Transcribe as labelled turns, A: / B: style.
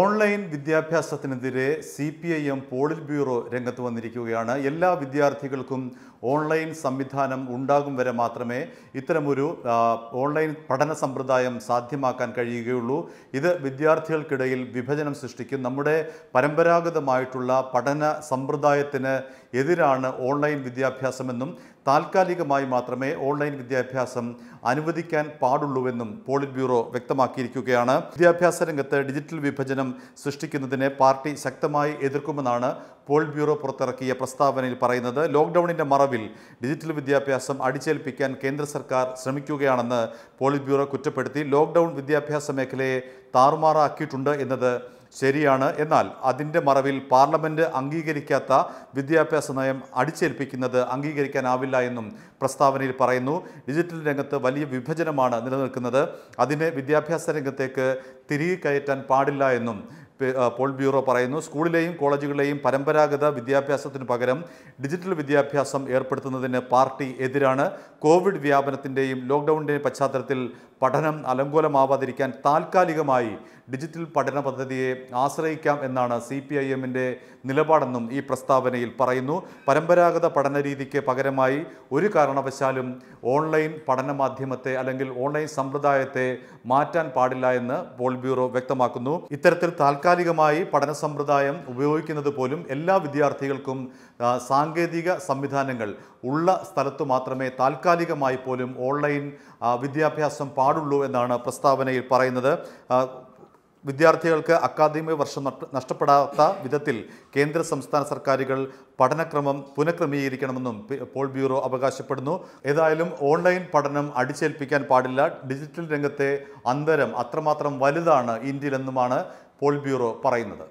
A: online വിദ്യാഭ്യാസത്തിനെതിരെ C P I M politburo രംഗത്ത് വന്നിരിക്കുകയാണ് എല്ലാ വിദ്യാർത്ഥികൾക്കും ഓൺലൈൻ സംവിധാനം ഉണ്ടാകും വരെ മാത്രമേ ഇത്തരമൊരു ഓൺലൈൻ പഠന സമ്പ്രദായം സാധ്യമാക്കാൻ കഴിയുകയുള്ളൂ ഇത് വിദ്യാർത്ഥികൾക്കിടയിൽ വിഭജനം സൃഷ്ടിക്കും നമ്മുടെ പരമ്പരാഗതമായിട്ടുള്ള പഠന സമ്പ്രദായത്തിന് എതിരാണ് ഓൺലൈൻ വിദ്യാഭ്യാസമെന്നും താൽക്കാലികമായി മാത്രമേ ഓൺലൈൻ വിദ്യാഭ്യാസം അനുവദിക്കാൻ പാടുള്ളൂവെന്നും പോളിറ്റ് ബ്യൂറോ വ്യക്തമാക്കിയിരിക്കുകയാണ് വിദ്യാഭ്യാസ രംഗത്ത് ഡിജിറ്റൽ വിഭജനം സൃഷ്ടിക്കുന്നതിനെ പാർട്ടി ശക്തമായി എതിർക്കുമെന്നാണ് പോളിറ്റ് ബ്യൂറോ പുറത്തിറക്കിയ പ്രസ്താവനയിൽ പറയുന്നത് ലോക്ക്ഡൌണിൻ്റെ മറവിൽ ഡിജിറ്റൽ വിദ്യാഭ്യാസം അടിച്ചേൽപ്പിക്കാൻ കേന്ദ്ര സർക്കാർ ശ്രമിക്കുകയാണെന്ന് പോളിറ്റ് ബ്യൂറോ കുറ്റപ്പെടുത്തി ലോക്ക്ഡൌൺ വിദ്യാഭ്യാസ മേഖലയെ താറുമാറാക്കിയിട്ടുണ്ട് എന്നത് ശരിയാണ് എന്നാൽ അതിൻ്റെ മറവിൽ പാർലമെൻറ്റ് അംഗീകരിക്കാത്ത വിദ്യാഭ്യാസ നയം അടിച്ചേൽപ്പിക്കുന്നത് അംഗീകരിക്കാനാവില്ല എന്നും പ്രസ്താവനയിൽ പറയുന്നു ഡിജിറ്റൽ രംഗത്ത് വലിയ വിഭജനമാണ് നിലനിൽക്കുന്നത് അതിനെ വിദ്യാഭ്യാസ രംഗത്തേക്ക് തിരികെ കയറ്റാൻ പാടില്ല എന്നും പോൾ ബ്യൂറോ പറയുന്നു സ്കൂളിലെയും കോളേജുകളിലെയും പരമ്പരാഗത വിദ്യാഭ്യാസത്തിന് പകരം ഡിജിറ്റൽ വിദ്യാഭ്യാസം ഏർപ്പെടുത്തുന്നതിന് പാർട്ടി എതിരാണ് കോവിഡ് വ്യാപനത്തിൻ്റെയും ലോക്ക്ഡൗണിൻ്റെയും പശ്ചാത്തലത്തിൽ പഠനം അലങ്കോലമാവാതിരിക്കാൻ താൽക്കാലികമായി ഡിജിറ്റൽ പഠന പദ്ധതിയെ ആശ്രയിക്കാം എന്നാണ് സി പി ഐ എമ്മിൻ്റെ നിലപാടെന്നും ഈ പ്രസ്താവനയിൽ പറയുന്നു പരമ്പരാഗത പഠന രീതിക്ക് പകരമായി ഒരു കാരണവശാലും ഓൺലൈൻ പഠന മാധ്യമത്തെ അല്ലെങ്കിൽ ഓൺലൈൻ സമ്പ്രദായത്തെ മാറ്റാൻ പാടില്ല എന്ന് പോൾ ബ്യൂറോ വ്യക്തമാക്കുന്നു ഇത്തരത്തിൽ താൽക്കാലിക താൽക്കാലികമായി പഠന സമ്പ്രദായം ഉപയോഗിക്കുന്നത് പോലും എല്ലാ വിദ്യാർത്ഥികൾക്കും സാങ്കേതിക സംവിധാനങ്ങൾ ഉള്ള സ്ഥലത്ത് മാത്രമേ താൽക്കാലികമായി പോലും ഓൺലൈൻ വിദ്യാഭ്യാസം പാടുള്ളൂ എന്നാണ് പ്രസ്താവനയിൽ പറയുന്നത് വിദ്യാർത്ഥികൾക്ക് അക്കാദമിക വർഷം നഷ്ടപ്പെടാത്ത വിധത്തിൽ കേന്ദ്ര സംസ്ഥാന സർക്കാരുകൾ പഠനക്രമം പുനഃക്രമീകരിക്കണമെന്നും പോൾ ബ്യൂറോ അവകാശപ്പെടുന്നു ഏതായാലും ഓൺലൈൻ പഠനം അടിച്ചേൽപ്പിക്കാൻ പാടില്ല ഡിജിറ്റൽ രംഗത്തെ അന്തരം അത്രമാത്രം വലുതാണ് ഇന്ത്യയിലെന്നുമാണ് പോൾ ബ്യൂറോ പറയുന്നത്